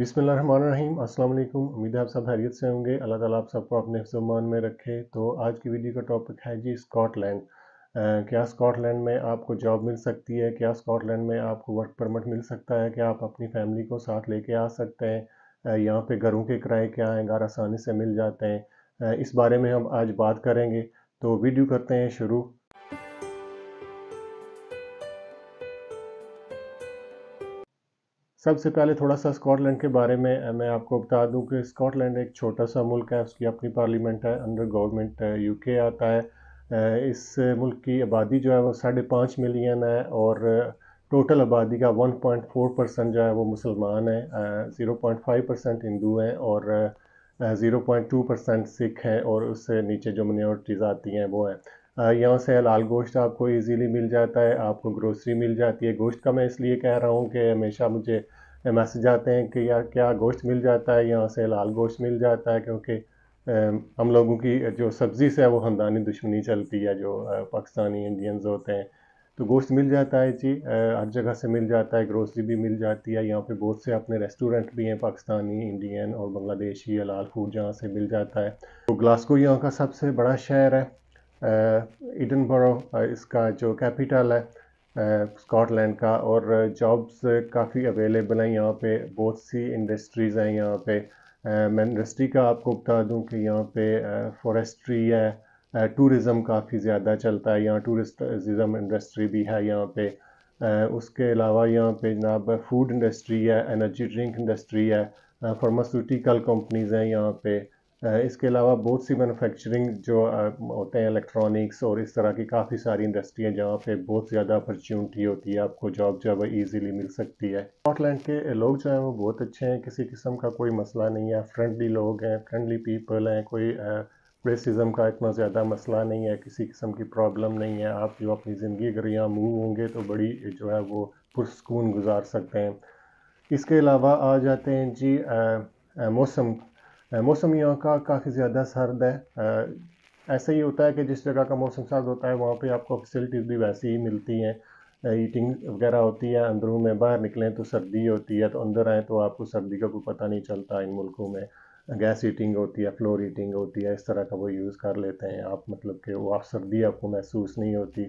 बिसमीम अस्सलाम वालेकुम उम्मीद है आप सब हैरियत से होंगे अल्लाह ताला आप सबको अपने जुबान में रखे तो आज की वीडियो का टॉपिक है जी स्कॉटलैंड क्या स्कॉटलैंड में आपको जॉब मिल सकती है क्या स्कॉटलैंड में आपको वर्क परमिट मिल सकता है क्या आप अपनी फैमिली को साथ लेके आ सकते हैं यहाँ पे घरों के किराए क्या हैं घर आसानी से मिल जाते हैं इस बारे में हम आज बात करेंगे तो वीडियो करते हैं शुरू सबसे पहले थोड़ा सा स्कॉटलैंड के बारे में मैं आपको बता दूं कि स्कॉटलैंड एक छोटा सा मुल्क है उसकी अपनी पार्लियामेंट है अंडर गवर्नमेंट है यूके आता है इस मुल्क की आबादी जो है वो साढ़े पाँच मिलियन है और टोटल आबादी का 1.4 परसेंट जो है वो मुसलमान है 0.5 परसेंट हिंदू हैं और 0.2 परसेंट सिख हैं और उससे नीचे जो मिनोरिटीज़ आती हैं वो हैं यहाँ से हलाल गोश्त आपको इजीली मिल जाता है आपको ग्रोसरी मिल जाती है गोश्त का मैं इसलिए कह रहा हूँ कि हमेशा मुझे मैसेज आते हैं कि यार क्या गोश्त मिल जाता है यहाँ से हलाल गोश्त मिल जाता है क्योंकि हम लोगों की जो सब्ज़ी से है वो ख़ानदानी दुश्मनी चलती है जो पाकिस्तानी इंडियंस होते हैं तो गोश्त मिल जाता है जी हर जगह से मिल जाता है ग्रोसरी भी मिल जाती है यहाँ पे बहुत से अपने रेस्टोरेंट भी हैं पाकिस्तानी इंडियन और बांग्लादेशी लाल फूड जहाँ से मिल जाता है तो ग्लासगो यहाँ का सबसे बड़ा शहर है ईडन इसका जो कैपिटल है स्कॉटलैंड का और जॉब्स काफ़ी अवेलेबल हैं यहाँ पे बहुत सी इंडस्ट्रीज़ हैं यहाँ पे मैं इंडस्ट्री का आपको बता दूं कि यहाँ पे फॉरेस्ट्री है टूरिज़म काफ़ी ज़्यादा चलता है यहाँ टूरिज्म इंडस्ट्री भी है यहाँ पे उसके अलावा यहाँ पे जनाब फूड इंडस्ट्री है एनर्जी ड्रिंक इंडस्ट्री है फार्मास्यूटिकल कंपनीज़ हैं यहाँ पे इसके अलावा बहुत सी मैन्युफैक्चरिंग जो होते हैं इलेक्ट्रॉनिक्स और इस तरह की काफ़ी सारी इंडस्ट्री हैं जहाँ पे बहुत ज़्यादा अपॉर्चुनिटी होती है आपको जॉब जो है ईजिली मिल सकती है स्कॉटलैंड के लोग जो हैं वो बहुत अच्छे हैं किसी किस्म का कोई मसला नहीं है फ्रेंडली लोग हैं फ्रेंडली पीपल हैं कोई रेसिज्म का इतना ज़्यादा मसला नहीं है किसी किस्म की प्रॉब्लम नहीं है आप जो अपनी ज़िंदगी अगर यहाँ मूव होंगे तो बड़ी जो है वो पुरस्कून गुजार सकते हैं इसके अलावा आ जाते हैं जी मौसम मौसम यहाँ का काफ़ी ज़्यादा सर्द है ऐसा ही होता है कि जिस जगह का मौसम सर्द होता है वहाँ पे आपको फैसिलिटीज़ भी वैसी ही मिलती हैं हीटिंग वगैरह होती है अंदरों में बाहर निकलें तो सर्दी होती है तो अंदर आएँ तो आपको सर्दी का कोई पता नहीं चलता इन मुल्कों में गैस हीटिंग होती है फ्लोर हीटिंग होती है इस तरह का वो यूज़ कर लेते हैं आप मतलब कि वो आप सर्दी आपको महसूस नहीं होती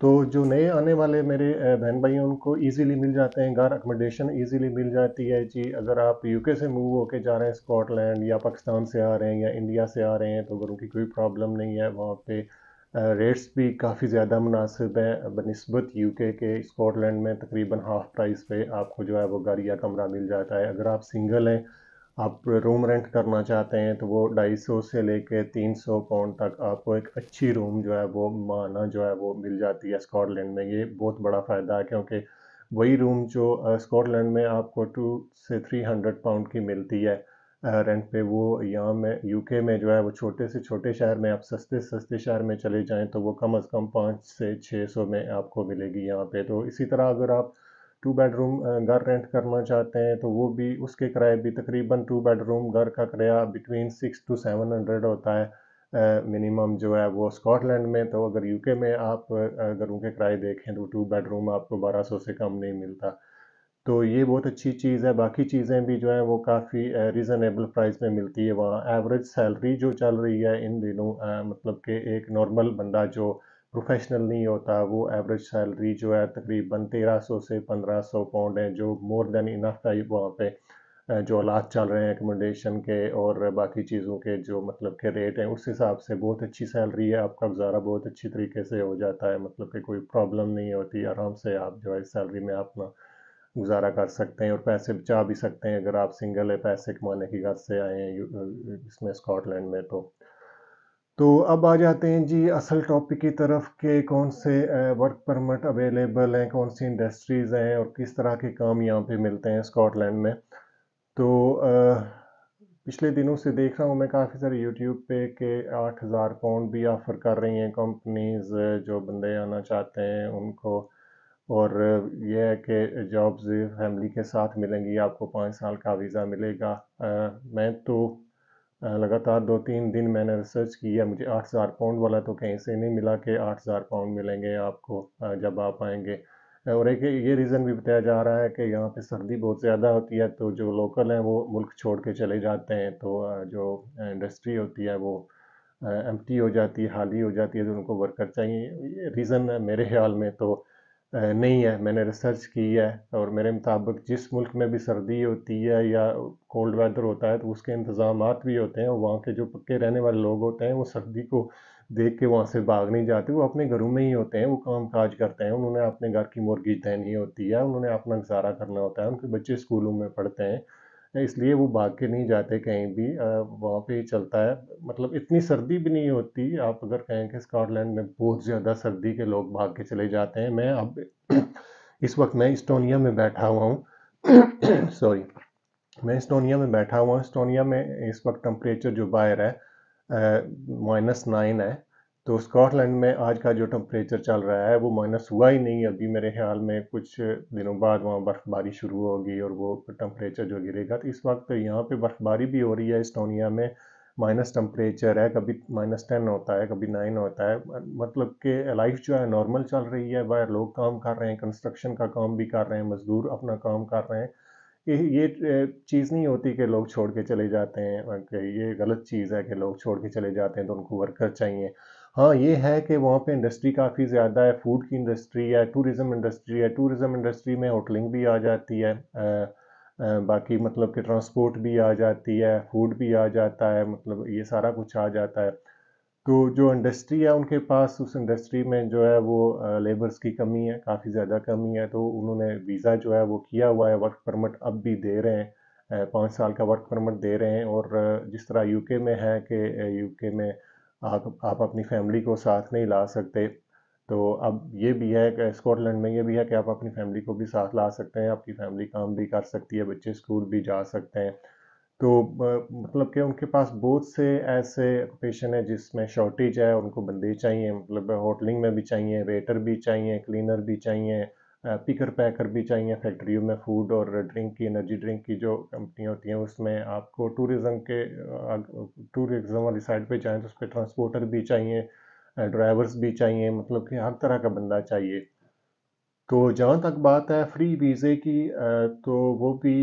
तो जो नए आने वाले मेरे बहन भाई हैं उनको इजीली मिल जाते हैं घर अकोमोडेशन इजीली मिल जाती है जी अगर आप यूके से मूव होके जा रहे हैं स्कॉटलैंड या पाकिस्तान से आ रहे हैं या इंडिया से आ रहे हैं तो अगर उनकी कोई प्रॉब्लम नहीं है वहाँ पे रेट्स भी काफ़ी ज़्यादा मुनासिब हैं बनस्बत यू के स्कॉटलैंड में तकरीबन हाफ प्राइस पे आपको जो है वो घर या कमरा मिल जाता है अगर आप सिंगल हैं आप रूम रेंट करना चाहते हैं तो वो ढाई सौ से लेके तीन सौ पाउंड तक आपको एक अच्छी रूम जो है वो माना जो है वो मिल जाती है स्कॉटलैंड में ये बहुत बड़ा फ़ायदा है क्योंकि वही रूम जो स्कॉटलैंड में आपको टू से थ्री हंड्रेड पाउंड की मिलती है रेंट पे वो यहाँ में यूके में जो है वो छोटे से छोटे शहर में आप सस्ते सस्ते शहर में चले जाएँ तो वो कम अज़ कम पाँच से छः सौ में आपको मिलेगी यहाँ पर तो इसी तरह अगर आप टू बेडरूम घर रेंट करना चाहते हैं तो वो भी उसके किराए भी तकरीबन टू बेडरूम घर का किराया between six to seven hundred होता है मिनिमम जो है वो स्कॉटलैंड में तो अगर यूके में आप घरों के किराए देखें तो टू बेडरूम आपको बारह सौ से कम नहीं मिलता तो ये बहुत अच्छी चीज़ है बाकी चीज़ें भी जो है वो काफ़ी रिजनेबल प्राइस में मिलती है वहाँ एवरेज सैलरी जो चल रही है इन दिनों मतलब कि एक नॉर्मल बंदा जो प्रोफेशनल नहीं होता वो एवरेज सैलरी जो है तकरीबन तेरह सौ से पंद्रह सौ पाउंड है जो मोर देन इनफ है वहाँ पे जो हालात चल रहे हैं एकोमोडेशन के और बाकी चीज़ों के जो मतलब के रेट हैं उस हिसाब से बहुत अच्छी सैलरी है आपका गुजारा बहुत अच्छी तरीके से हो जाता है मतलब कि कोई प्रॉब्लम नहीं होती आराम से आप जो है सैलरी में अपना गुजारा कर सकते हैं और पैसे बचा भी सकते हैं अगर आप सिंगल है पैसे कमाने की घर से आए हैं इसमें स्कॉटलैंड में तो तो अब आ जाते हैं जी असल टॉपिक की तरफ के कौन से वर्क परमिट अवेलेबल हैं कौन सी इंडस्ट्रीज़ हैं और किस तरह के काम यहाँ पे मिलते हैं स्कॉटलैंड में तो पिछले दिनों से देख रहा हूँ मैं काफ़ी सारे यूट्यूब पे के आठ हज़ार पाउंड भी ऑफ़र कर रही हैं कंपनीज़ जो बंदे आना चाहते हैं उनको और यह है कि जॉब्स फैमिली के साथ मिलेंगी आपको पाँच साल का वीज़ा मिलेगा आ, मैं तो लगातार दो तीन दिन मैंने रिसर्च किया मुझे आठ हज़ार पाउंड वाला तो कहीं से नहीं मिला कि आठ हज़ार पाउंड मिलेंगे आपको जब आप आएंगे और एक ये रीज़न भी बताया जा रहा है कि यहाँ पे सर्दी बहुत ज़्यादा होती है तो जो लोकल हैं वो मुल्क छोड़ के चले जाते हैं तो जो इंडस्ट्री होती है वो एम्प्टी हो जाती है खाली हो जाती है तो उनको वर्कर चाहिए ये रीज़न मेरे ख्याल में तो नहीं है मैंने रिसर्च की है और मेरे मुताबिक जिस मुल्क में भी सर्दी होती है या कोल्ड वेदर होता है तो उसके इंतज़ाम भी होते हैं और वहाँ के जो पक्के रहने वाले लोग होते हैं वो सर्दी को देख के वहाँ से भाग नहीं जाते वो अपने घरों में ही होते हैं वो काम काज करते हैं उन्होंने अपने घर की मुर्गी देनी होती है उन्होंने अपना गुजारा करना होता है उनके बच्चे स्कूलों में पढ़ते हैं इसलिए वो भाग के नहीं जाते कहीं भी वहाँ पे ही चलता है मतलब इतनी सर्दी भी नहीं होती आप अगर कहें कि स्कॉटलैंड में बहुत ज़्यादा सर्दी के लोग भाग के चले जाते हैं मैं अब इस वक्त मैं इस्टोनिया में बैठा हुआ हूँ सॉरी मैं इस्टोनिया में बैठा हुआ हूँ इस्टोनिया में इस वक्त टम्परेचर जो बाहर है माइनस नाइन है तो स्कॉटलैंड में आज का जो टम्परेचर चल रहा है वो माइनस हुआ ही नहीं अभी मेरे ख्याल में कुछ दिनों बाद वहाँ बर्फ़बारी शुरू होगी और वो टम्परेचर जो गिरेगा तो इस वक्त यहाँ पे बर्फ़बारी भी हो रही है इस्टोनिया में माइनस टम्परेचर है कभी माइनस टेन होता है कभी नाइन होता है मतलब कि लाइफ जो है नॉर्मल चल रही है वह लोग काम कर रहे हैं कंस्ट्रक्शन का काम भी कर रहे हैं मज़दूर अपना काम कर रहे हैं ये चीज़ नहीं होती कि लोग छोड़ के चले जाते हैं ये गलत चीज़ है कि लोग छोड़ के चले जाते हैं तो उनको वर्कर चाहिए हाँ ये है कि वहाँ पे इंडस्ट्री काफ़ी ज़्यादा है फूड की इंडस्ट्री है टूरिज़म इंडस्ट्री है टूरिज़म इंडस्ट्री में होटलिंग भी आ जाती है आ, आ, बाकी मतलब कि ट्रांसपोर्ट भी आ जाती है फूड भी आ जाता है मतलब ये सारा कुछ आ जाता है तो जो इंडस्ट्री है उनके पास उस इंडस्ट्री में जो है वो लेबर्स की कमी है काफ़ी ज़्यादा कमी है तो उन्होंने वीज़ा जो है वो किया हुआ है वर्क परमिट अब भी दे रहे हैं पाँच साल का वर्क परमिट दे रहे हैं और जिस तरह यूके में है कि यूके में आप आप अपनी फैमिली को साथ नहीं ला सकते तो अब ये भी है कि स्कॉटलैंड में ये भी है कि आप अपनी फैमिली को भी साथ ला सकते हैं आपकी फैमिली काम भी कर सकती है बच्चे स्कूल भी जा सकते हैं तो मतलब कि उनके पास बहुत से ऐसे ऑक्यूपेशन है जिसमें शॉर्टेज है उनको बंदे चाहिए मतलब होटलिंग में भी चाहिए वेटर भी चाहिए क्लीनर भी चाहिए पिकर पैकर भी चाहिए फैक्ट्रियों में फूड और ड्रिंक की एनर्जी ड्रिंक की जो कंपनियाँ होती हैं उसमें आपको टूरिज़म के टूरिज़म वाली साइड पे जाएँ तो उस पर ट्रांसपोर्टर भी चाहिए ड्राइवर्स भी चाहिए मतलब कि हर तरह का बंदा चाहिए तो जहाँ तक बात है फ्री वीज़े की तो वो भी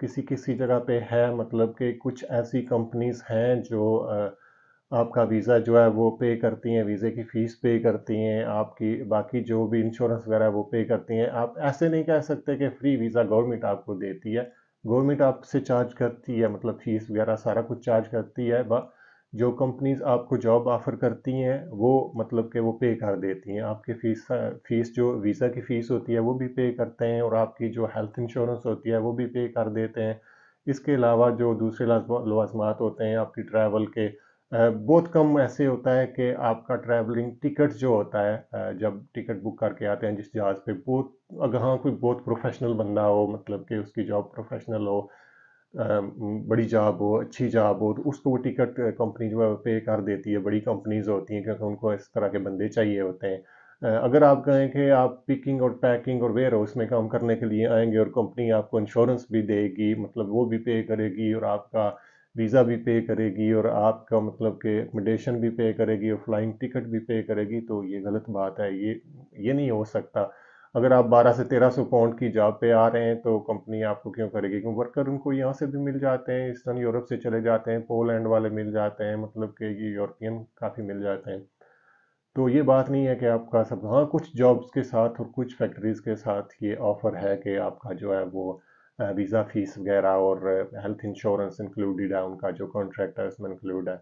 किसी किसी जगह पे है मतलब कि कुछ ऐसी कंपनीज़ हैं जो आपका वीज़ा जो है वो पे करती हैं वीज़े की फ़ीस पे करती हैं आपकी बाकी जो भी इंश्योरेंस वगैरह वो पे करती हैं आप ऐसे नहीं कह सकते कि फ्री वीज़ा गवर्नमेंट आपको देती है गवर्नमेंट आपसे चार्ज करती है मतलब फ़ीस वगैरह सारा कुछ चार्ज करती है जो कंपनीज आपको जॉब ऑफ़र करती हैं वो मतलब के वो पे कर देती हैं आपकी फ़ीस फ़ीस जो वीज़ा की फ़ीस होती है वो भी पे करते हैं और आपकी जो हेल्थ इंश्योरेंस होती है वो भी पे कर देते हैं इसके अलावा जो दूसरे लवाजमात होते हैं आपकी ट्रैवल के बहुत कम ऐसे होता है कि आपका ट्रैवलिंग टिकट जो होता है जब टिकट बुक करके आते हैं जिस जहाज़ पे बहुत अगर हाँ कोई बहुत प्रोफेशनल बंदा हो मतलब कि उसकी जॉब प्रोफेशनल हो बड़ी जॉब हो अच्छी जॉब हो तो उसको वो टिकट कंपनी जो है पे कर देती है बड़ी कंपनीज होती हैं क्योंकि उनको इस तरह के बंदे चाहिए होते हैं अगर आप कहें कि आप पिकिंग और पैकिंग और वेयर हाउस में काम करने के लिए आएंगे और कंपनी आपको इंश्योरेंस भी देगी मतलब वो भी पे करेगी और आपका वीज़ा भी पे करेगी और आपका मतलब के एकोमोडेशन भी पे करेगी और फ्लाइंग टिकट भी पे करेगी तो ये गलत बात है ये ये नहीं हो सकता अगर आप 12 से 1300 पाउंड की जॉब पे आ रहे हैं तो कंपनी आपको क्यों करेगी क्योंकि वर्कर उनको यहाँ से भी मिल जाते हैं ईस्टर्न यूरोप से चले जाते हैं पोलैंड वाले मिल जाते हैं मतलब कि ये यूरोपियन काफ़ी मिल जाते हैं तो ये बात नहीं है कि आपका सब हाँ कुछ जॉब्स के साथ और कुछ फैक्ट्रीज़ के साथ ये ऑफ़र है कि आपका जो है वो वीज़ा फीस वगैरह और हेल्थ इंश्योरेंस इंक्लूडेड है उनका जो कॉन्ट्रैक्ट है उसमें इंक्लूड है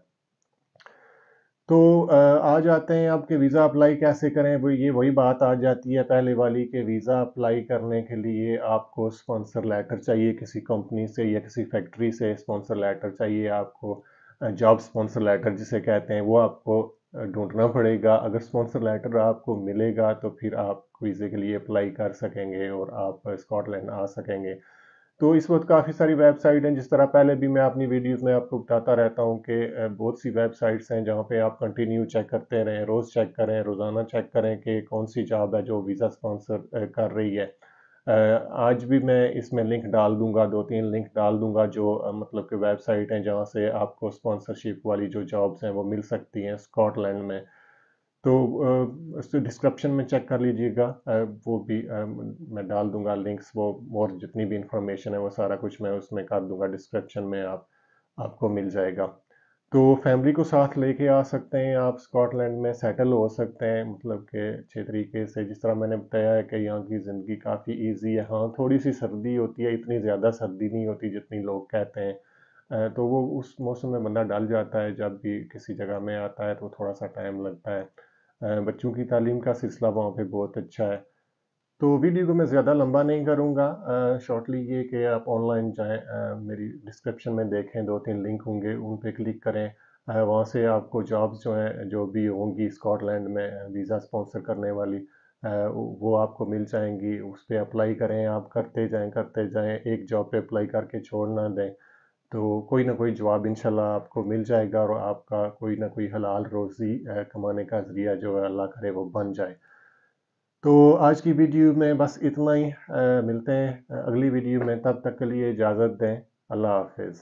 तो आ जाते हैं आपके वीज़ा अप्लाई कैसे करें वो ये वही बात आ जाती है पहले वाली कि वीज़ा अप्लाई करने के लिए आपको स्पॉन्सर लेटर चाहिए किसी कंपनी से या किसी फैक्ट्री से स्पॉन्सर लेटर चाहिए आपको जॉब स्पॉन्सर लेटर जिसे कहते हैं वो आपको ढूंढना पड़ेगा अगर स्पॉन्सर लेटर आपको मिलेगा तो फिर आप वीज़े के लिए अप्लाई कर सकेंगे और आप स्कॉटलैंड आ सकेंगे तो इस वक्त काफ़ी सारी वेबसाइट हैं जिस तरह पहले भी मैं अपनी वीडियोस में आपको बताता रहता हूं कि बहुत सी वेबसाइट्स हैं जहां पे आप कंटिन्यू चेक करते रहें रोज़ चेक करें रोज़ाना चेक करें कि कौन सी जॉब है जो वीज़ा स्पॉन्सर कर रही है आज भी मैं इसमें लिंक डाल दूंगा दो तीन लिंक डाल दूंगा जो मतलब कि वेबसाइट हैं जहाँ से आपको स्पॉन्सरशिप वाली जो जॉब्स हैं वो मिल सकती हैं स्कॉटलैंड में तो डिस्क्रिप्शन में चेक कर लीजिएगा वो भी मैं डाल दूंगा लिंक्स वो और जितनी भी इंफॉर्मेशन है वो सारा कुछ मैं उसमें कर दूंगा डिस्क्रिप्शन में आप आपको मिल जाएगा तो फैमिली को साथ लेके आ सकते हैं आप स्कॉटलैंड में सेटल हो सकते हैं मतलब कि अच्छे तरीके से जिस तरह मैंने बताया है कि यहाँ की ज़िंदगी काफ़ी ईजी है हाँ थोड़ी सी सर्दी होती है इतनी ज़्यादा सर्दी नहीं होती जितनी लोग कहते हैं तो वो उस मौसम में बंदा डल जाता है जब भी किसी जगह में आता है तो थोड़ा सा टाइम लगता है बच्चों की तालीम का सिलसिला वहाँ पे बहुत अच्छा है तो वीडियो को मैं ज़्यादा लंबा नहीं करूँगा शॉर्टली ये कि आप ऑनलाइन जाएँ मेरी डिस्क्रिप्शन में देखें दो तीन लिंक होंगे उन पर क्लिक करें वहाँ से आपको जॉब्स जो हैं जो भी होंगी स्कॉटलैंड में वीज़ा स्पॉन्सर करने वाली वो आपको मिल जाएंगी उस पर अप्लाई करें आप करते जाएं करते जाएं एक जॉब पे अप्लाई करके छोड़ ना दें तो कोई ना कोई जवाब इनशाला आपको मिल जाएगा और आपका कोई ना कोई हलाल रोज़ी कमाने का ज़रिया जो है अल्लाह करे वो बन जाए तो आज की वीडियो में बस इतना ही आ, मिलते हैं अगली वीडियो में तब तक के लिए इजाज़त दें अल्लाह हाफिज़